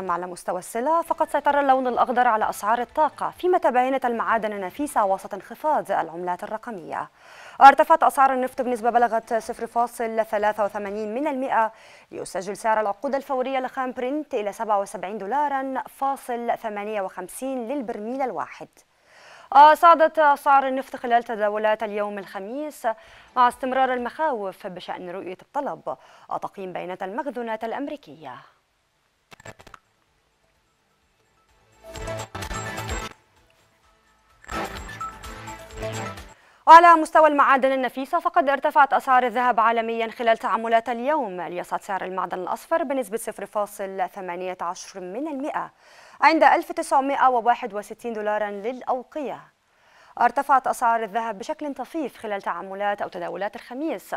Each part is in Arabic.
أما على مستوى السلع فقد سيطر اللون الأخضر على أسعار الطاقة فيما تباينت المعادن النفيسة وسط انخفاض العملات الرقمية ارتفعت أسعار النفط بنسبة بلغت 0.83 من المئة ليسجل سعر العقود الفورية لخام برنت إلى 77 دولارا فاصل 58 للبرميل الواحد صعدت أسعار النفط خلال تداولات اليوم الخميس مع استمرار المخاوف بشأن رؤية الطلب وتقييم بيانات المخزونات الأمريكية وعلى مستوى المعادن النفيسة فقد ارتفعت أسعار الذهب عالميا خلال تعاملات اليوم ليصعد سعر المعدن الأصفر بنسبة 0.18% عند 1961 دولارا للأوقية ارتفعت أسعار الذهب بشكل طفيف خلال تعاملات أو تداولات الخميس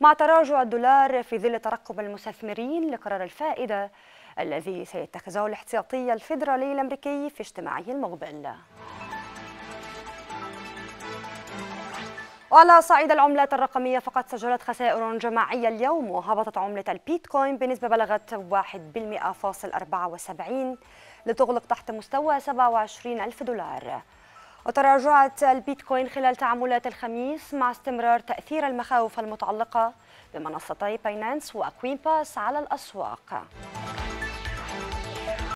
مع تراجع الدولار في ظل ترقب المستثمرين لقرار الفائدة الذي سيتخذه الاحتياطي الفيدرالي الأمريكي في اجتماعه المقبل وعلى صعيد العملات الرقمية فقد سجلت خسائر جماعية اليوم وهبطت عملة البيتكوين بنسبة بلغت 1.74 لتغلق تحت مستوى 27 ألف دولار وتراجعت البيتكوين خلال تعاملات الخميس مع استمرار تأثير المخاوف المتعلقة بمنصتي باينانس وكوين باس على الأسواق